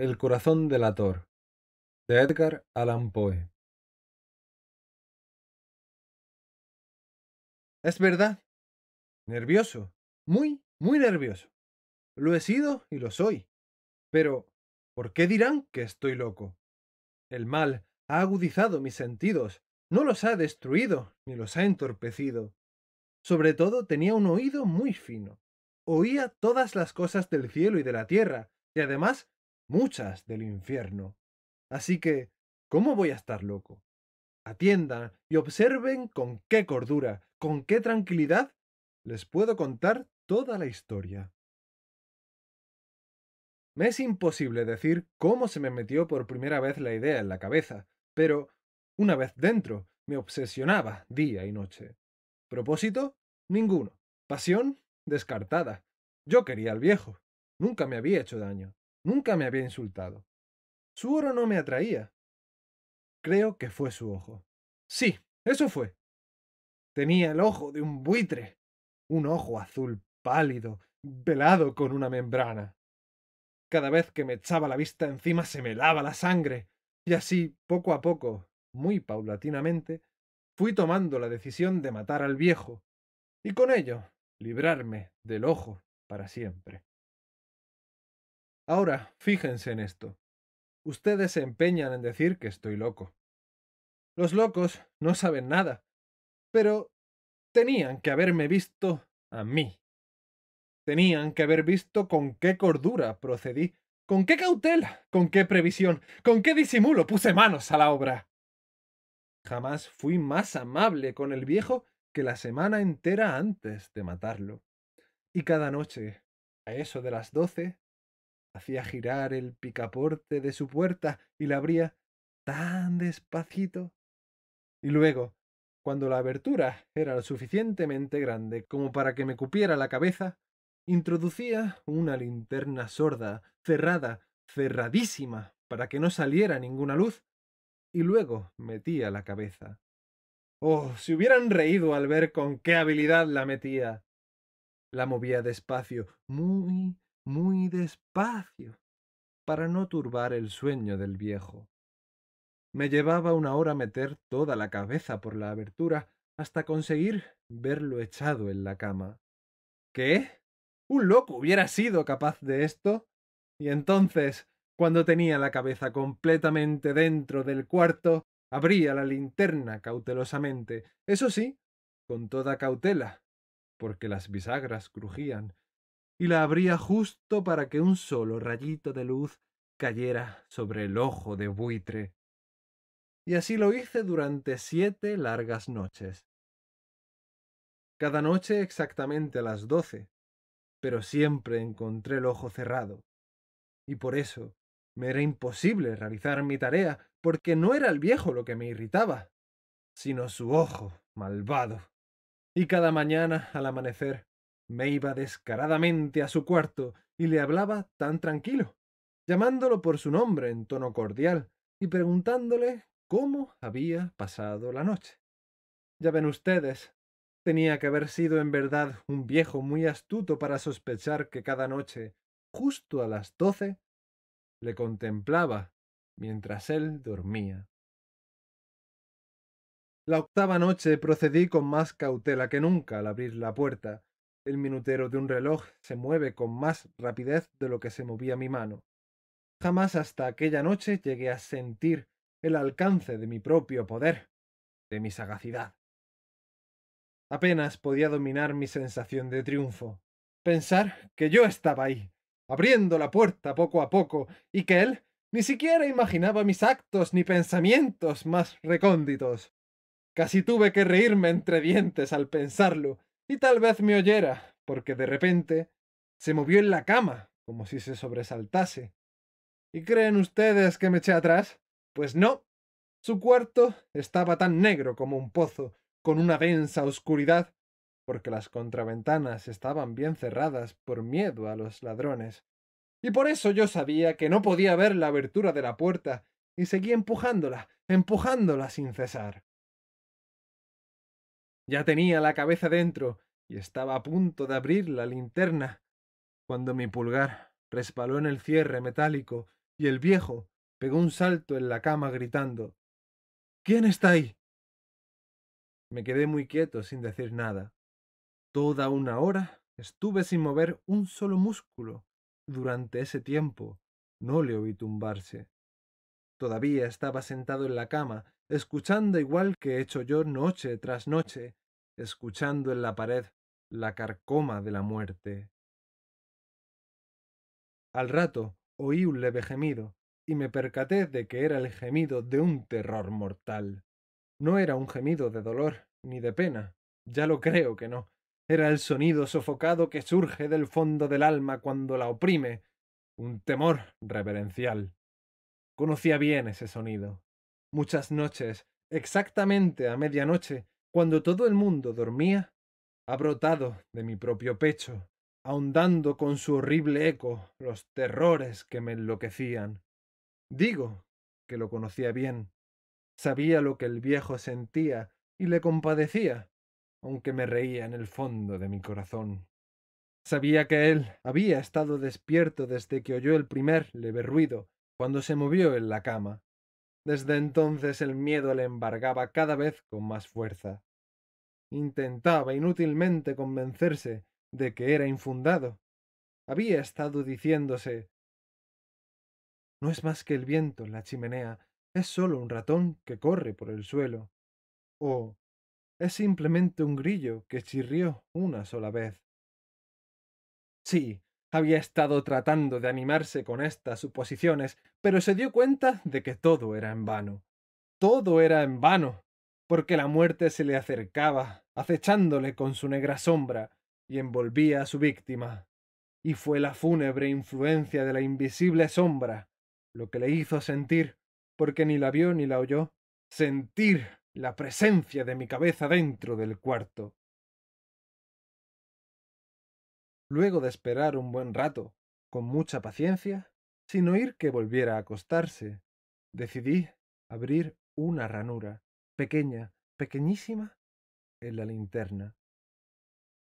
El corazón Ator. de Edgar Allan Poe Es verdad. Nervioso. Muy, muy nervioso. Lo he sido y lo soy. Pero, ¿por qué dirán que estoy loco? El mal ha agudizado mis sentidos, no los ha destruido ni los ha entorpecido. Sobre todo tenía un oído muy fino. Oía todas las cosas del cielo y de la tierra, y además muchas del infierno. Así que, ¿cómo voy a estar loco? Atiendan y observen con qué cordura, con qué tranquilidad les puedo contar toda la historia. Me es imposible decir cómo se me metió por primera vez la idea en la cabeza, pero, una vez dentro, me obsesionaba día y noche. ¿Propósito? Ninguno. ¿Pasión? Descartada. Yo quería al viejo. Nunca me había hecho daño. Nunca me había insultado. Su oro no me atraía. Creo que fue su ojo. Sí, eso fue. Tenía el ojo de un buitre. Un ojo azul pálido, velado con una membrana. Cada vez que me echaba la vista encima se me lava la sangre. Y así, poco a poco, muy paulatinamente, fui tomando la decisión de matar al viejo, y con ello librarme del ojo para siempre. Ahora, fíjense en esto. Ustedes se empeñan en decir que estoy loco. Los locos no saben nada, pero tenían que haberme visto a mí. Tenían que haber visto con qué cordura procedí, con qué cautela, con qué previsión, con qué disimulo puse manos a la obra. Jamás fui más amable con el viejo que la semana entera antes de matarlo. Y cada noche, a eso de las doce, hacía girar el picaporte de su puerta y la abría tan despacito. Y luego, cuando la abertura era lo suficientemente grande como para que me cupiera la cabeza, introducía una linterna sorda, cerrada, cerradísima, para que no saliera ninguna luz, y luego metía la cabeza. Oh, si hubieran reído al ver con qué habilidad la metía. La movía despacio, muy, muy despacio para no turbar el sueño del viejo. Me llevaba una hora meter toda la cabeza por la abertura hasta conseguir verlo echado en la cama. ¿Qué? ¿Un loco hubiera sido capaz de esto? Y entonces, cuando tenía la cabeza completamente dentro del cuarto, abría la linterna cautelosamente, eso sí, con toda cautela, porque las bisagras crujían y la abría justo para que un solo rayito de luz cayera sobre el ojo de buitre. Y así lo hice durante siete largas noches. Cada noche exactamente a las doce, pero siempre encontré el ojo cerrado. Y por eso me era imposible realizar mi tarea, porque no era el viejo lo que me irritaba, sino su ojo malvado. Y cada mañana, al amanecer, me iba descaradamente a su cuarto y le hablaba tan tranquilo, llamándolo por su nombre en tono cordial y preguntándole cómo había pasado la noche. Ya ven ustedes, tenía que haber sido en verdad un viejo muy astuto para sospechar que cada noche, justo a las doce, le contemplaba mientras él dormía. La octava noche procedí con más cautela que nunca al abrir la puerta, el minutero de un reloj se mueve con más rapidez de lo que se movía mi mano. Jamás hasta aquella noche llegué a sentir el alcance de mi propio poder, de mi sagacidad. Apenas podía dominar mi sensación de triunfo. Pensar que yo estaba ahí, abriendo la puerta poco a poco, y que él ni siquiera imaginaba mis actos ni pensamientos más recónditos. Casi tuve que reírme entre dientes al pensarlo, y tal vez me oyera, porque de repente se movió en la cama, como si se sobresaltase. ¿Y creen ustedes que me eché atrás? Pues no. Su cuarto estaba tan negro como un pozo, con una densa oscuridad, porque las contraventanas estaban bien cerradas por miedo a los ladrones. Y por eso yo sabía que no podía ver la abertura de la puerta, y seguí empujándola, empujándola sin cesar. Ya tenía la cabeza dentro y estaba a punto de abrir la linterna, cuando mi pulgar respaló en el cierre metálico y el viejo pegó un salto en la cama gritando ¿Quién está ahí? Me quedé muy quieto sin decir nada. Toda una hora estuve sin mover un solo músculo. Durante ese tiempo no le oí tumbarse. Todavía estaba sentado en la cama escuchando igual que he hecho yo noche tras noche, escuchando en la pared la carcoma de la muerte. Al rato oí un leve gemido, y me percaté de que era el gemido de un terror mortal. No era un gemido de dolor ni de pena, ya lo creo que no. Era el sonido sofocado que surge del fondo del alma cuando la oprime, un temor reverencial. Conocía bien ese sonido, Muchas noches, exactamente a medianoche, cuando todo el mundo dormía, ha brotado de mi propio pecho, ahondando con su horrible eco los terrores que me enloquecían. Digo que lo conocía bien, sabía lo que el viejo sentía y le compadecía, aunque me reía en el fondo de mi corazón. Sabía que él había estado despierto desde que oyó el primer leve ruido, cuando se movió en la cama, desde entonces el miedo le embargaba cada vez con más fuerza. Intentaba inútilmente convencerse de que era infundado. Había estado diciéndose No es más que el viento en la chimenea, es solo un ratón que corre por el suelo. O es simplemente un grillo que chirrió una sola vez. Sí, había estado tratando de animarse con estas suposiciones, pero se dio cuenta de que todo era en vano. Todo era en vano, porque la muerte se le acercaba, acechándole con su negra sombra, y envolvía a su víctima. Y fue la fúnebre influencia de la invisible sombra lo que le hizo sentir, porque ni la vio ni la oyó, sentir la presencia de mi cabeza dentro del cuarto. Luego de esperar un buen rato, con mucha paciencia, sin oír que volviera a acostarse, decidí abrir una ranura, pequeña, pequeñísima, en la linterna.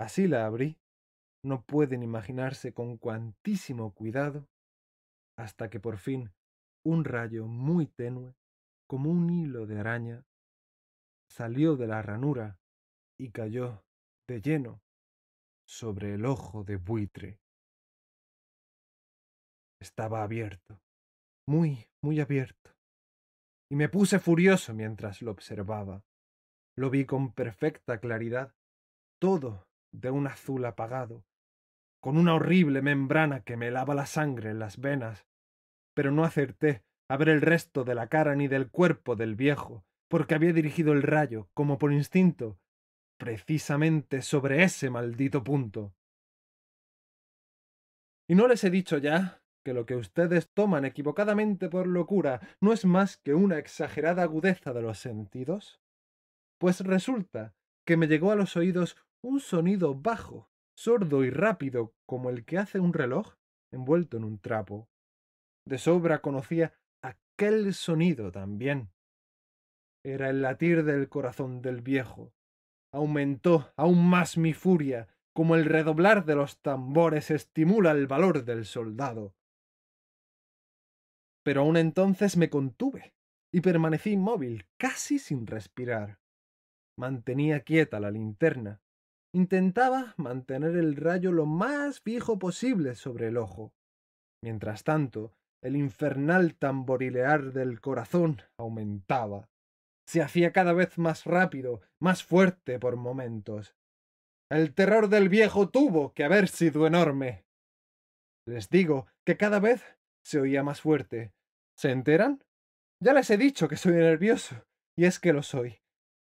Así la abrí, no pueden imaginarse con cuantísimo cuidado, hasta que por fin un rayo muy tenue, como un hilo de araña, salió de la ranura y cayó de lleno sobre el ojo de buitre. Estaba abierto, muy, muy abierto, y me puse furioso mientras lo observaba. Lo vi con perfecta claridad, todo de un azul apagado, con una horrible membrana que me lava la sangre en las venas, pero no acerté a ver el resto de la cara ni del cuerpo del viejo, porque había dirigido el rayo, como por instinto, precisamente sobre ese maldito punto. Y no les he dicho ya que lo que ustedes toman equivocadamente por locura no es más que una exagerada agudeza de los sentidos. Pues resulta que me llegó a los oídos un sonido bajo, sordo y rápido como el que hace un reloj envuelto en un trapo. De sobra conocía aquel sonido también. Era el latir del corazón del viejo, aumentó aún más mi furia, como el redoblar de los tambores estimula el valor del soldado. Pero aún entonces me contuve y permanecí inmóvil, casi sin respirar. Mantenía quieta la linterna. Intentaba mantener el rayo lo más fijo posible sobre el ojo. Mientras tanto, el infernal tamborilear del corazón aumentaba se hacía cada vez más rápido, más fuerte por momentos. El terror del viejo tuvo que haber sido enorme. Les digo que cada vez se oía más fuerte. ¿Se enteran? Ya les he dicho que soy nervioso, y es que lo soy.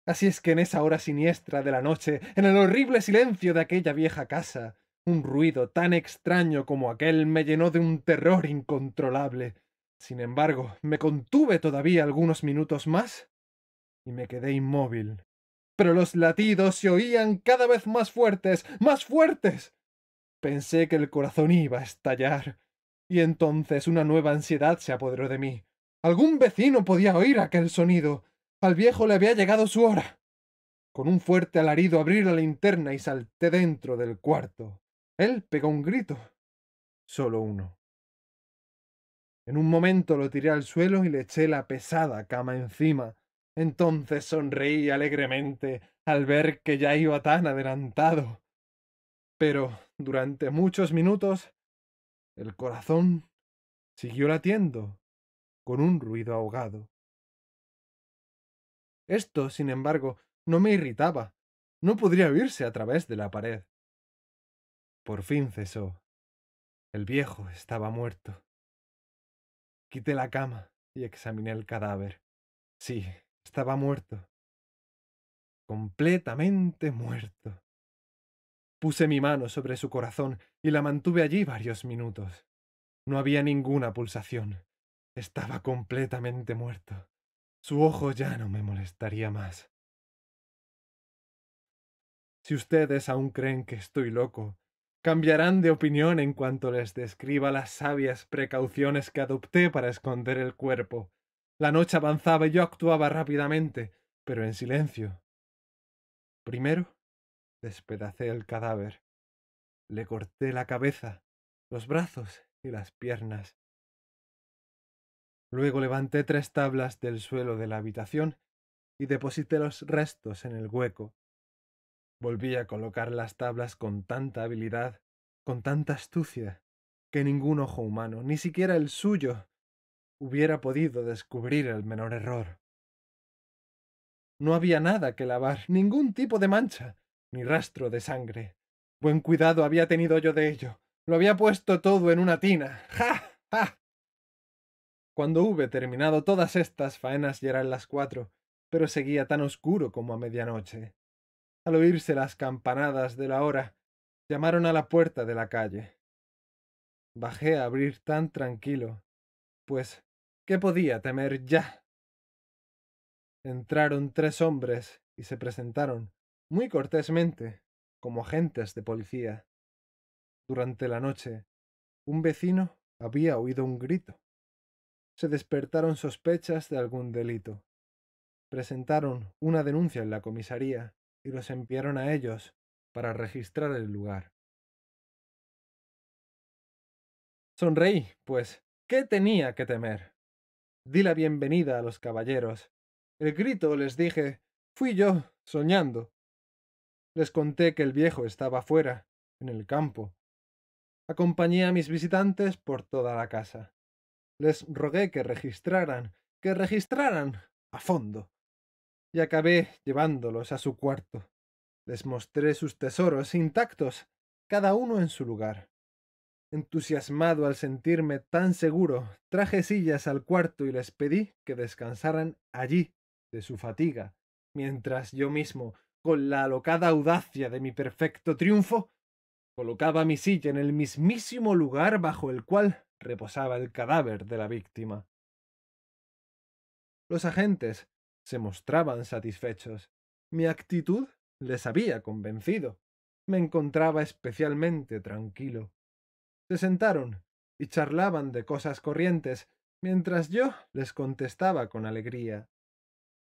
Así es que en esa hora siniestra de la noche, en el horrible silencio de aquella vieja casa, un ruido tan extraño como aquel me llenó de un terror incontrolable. Sin embargo, me contuve todavía algunos minutos más y me quedé inmóvil. Pero los latidos se oían cada vez más fuertes, más fuertes. Pensé que el corazón iba a estallar, y entonces una nueva ansiedad se apoderó de mí. Algún vecino podía oír aquel sonido. Al viejo le había llegado su hora. Con un fuerte alarido abrí la linterna y salté dentro del cuarto. Él pegó un grito. Solo uno. En un momento lo tiré al suelo y le eché la pesada cama encima. Entonces sonreí alegremente al ver que ya iba tan adelantado. Pero durante muchos minutos el corazón siguió latiendo con un ruido ahogado. Esto, sin embargo, no me irritaba. No podría oírse a través de la pared. Por fin cesó. El viejo estaba muerto. Quité la cama y examiné el cadáver. Sí, estaba muerto. Completamente muerto. Puse mi mano sobre su corazón y la mantuve allí varios minutos. No había ninguna pulsación. Estaba completamente muerto. Su ojo ya no me molestaría más. Si ustedes aún creen que estoy loco, cambiarán de opinión en cuanto les describa las sabias precauciones que adopté para esconder el cuerpo. La noche avanzaba y yo actuaba rápidamente, pero en silencio. Primero, despedacé el cadáver. Le corté la cabeza, los brazos y las piernas. Luego levanté tres tablas del suelo de la habitación y deposité los restos en el hueco. Volví a colocar las tablas con tanta habilidad, con tanta astucia, que ningún ojo humano, ni siquiera el suyo, hubiera podido descubrir el menor error. No había nada que lavar, ningún tipo de mancha, ni rastro de sangre. Buen cuidado había tenido yo de ello. Lo había puesto todo en una tina. ¡Ja! ¡Ja! Cuando hube terminado todas estas faenas ya eran las cuatro, pero seguía tan oscuro como a medianoche. Al oírse las campanadas de la hora, llamaron a la puerta de la calle. Bajé a abrir tan tranquilo, pues ¿Qué podía temer ya? Entraron tres hombres y se presentaron, muy cortésmente, como agentes de policía. Durante la noche, un vecino había oído un grito. Se despertaron sospechas de algún delito. Presentaron una denuncia en la comisaría y los enviaron a ellos para registrar el lugar. Sonreí, pues, ¿qué tenía que temer? Di la bienvenida a los caballeros. El grito, les dije, fui yo, soñando. Les conté que el viejo estaba fuera, en el campo. Acompañé a mis visitantes por toda la casa. Les rogué que registraran, que registraran a fondo. Y acabé llevándolos a su cuarto. Les mostré sus tesoros intactos, cada uno en su lugar. Entusiasmado al sentirme tan seguro, traje sillas al cuarto y les pedí que descansaran allí de su fatiga, mientras yo mismo, con la alocada audacia de mi perfecto triunfo, colocaba mi silla en el mismísimo lugar bajo el cual reposaba el cadáver de la víctima. Los agentes se mostraban satisfechos. Mi actitud les había convencido. Me encontraba especialmente tranquilo. Se sentaron y charlaban de cosas corrientes, mientras yo les contestaba con alegría.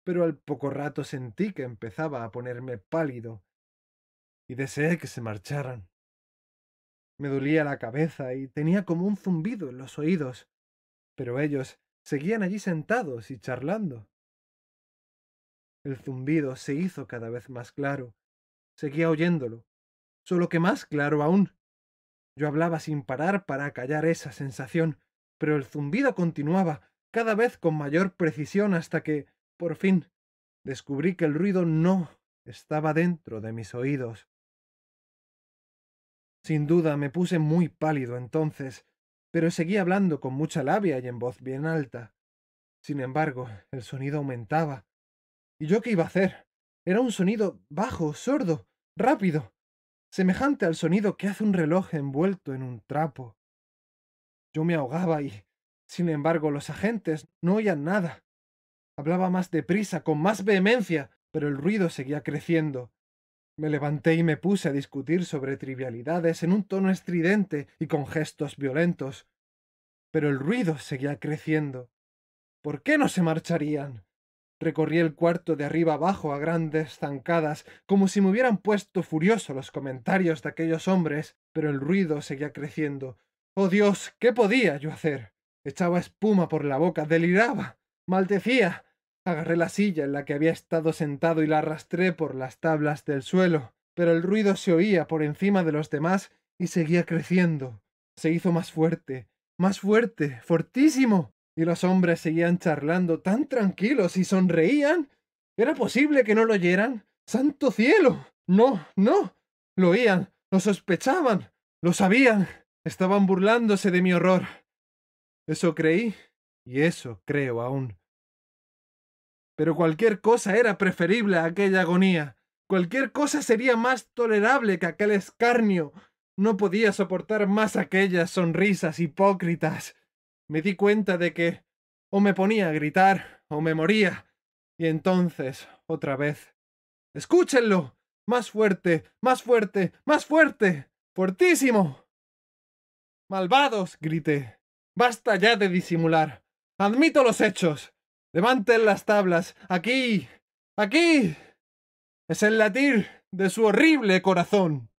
Pero al poco rato sentí que empezaba a ponerme pálido y deseé que se marcharan. Me dolía la cabeza y tenía como un zumbido en los oídos, pero ellos seguían allí sentados y charlando. El zumbido se hizo cada vez más claro. Seguía oyéndolo, solo que más claro aún. Yo hablaba sin parar para callar esa sensación, pero el zumbido continuaba, cada vez con mayor precisión, hasta que, por fin, descubrí que el ruido no estaba dentro de mis oídos. Sin duda me puse muy pálido entonces, pero seguí hablando con mucha labia y en voz bien alta. Sin embargo, el sonido aumentaba. ¿Y yo qué iba a hacer? Era un sonido bajo, sordo, rápido, semejante al sonido que hace un reloj envuelto en un trapo. Yo me ahogaba y, sin embargo, los agentes no oían nada. Hablaba más deprisa, con más vehemencia, pero el ruido seguía creciendo. Me levanté y me puse a discutir sobre trivialidades en un tono estridente y con gestos violentos. Pero el ruido seguía creciendo. ¿Por qué no se marcharían? Recorrí el cuarto de arriba abajo a grandes zancadas, como si me hubieran puesto furioso los comentarios de aquellos hombres, pero el ruido seguía creciendo. ¡Oh Dios! ¿Qué podía yo hacer? Echaba espuma por la boca, deliraba, maldecía. Agarré la silla en la que había estado sentado y la arrastré por las tablas del suelo, pero el ruido se oía por encima de los demás y seguía creciendo. Se hizo más fuerte, más fuerte, fortísimo y los hombres seguían charlando tan tranquilos y sonreían. ¿Era posible que no lo oyeran? ¡Santo cielo! No, no. Lo oían, lo sospechaban, lo sabían. Estaban burlándose de mi horror. Eso creí y eso creo aún. Pero cualquier cosa era preferible a aquella agonía. Cualquier cosa sería más tolerable que aquel escarnio. No podía soportar más aquellas sonrisas hipócritas me di cuenta de que o me ponía a gritar o me moría. Y entonces, otra vez. ¡Escúchenlo! Más fuerte, más fuerte, más fuerte. Fuertísimo. Malvados, grité. Basta ya de disimular. Admito los hechos. Levanten las tablas. Aquí. Aquí. Es el latir de su horrible corazón.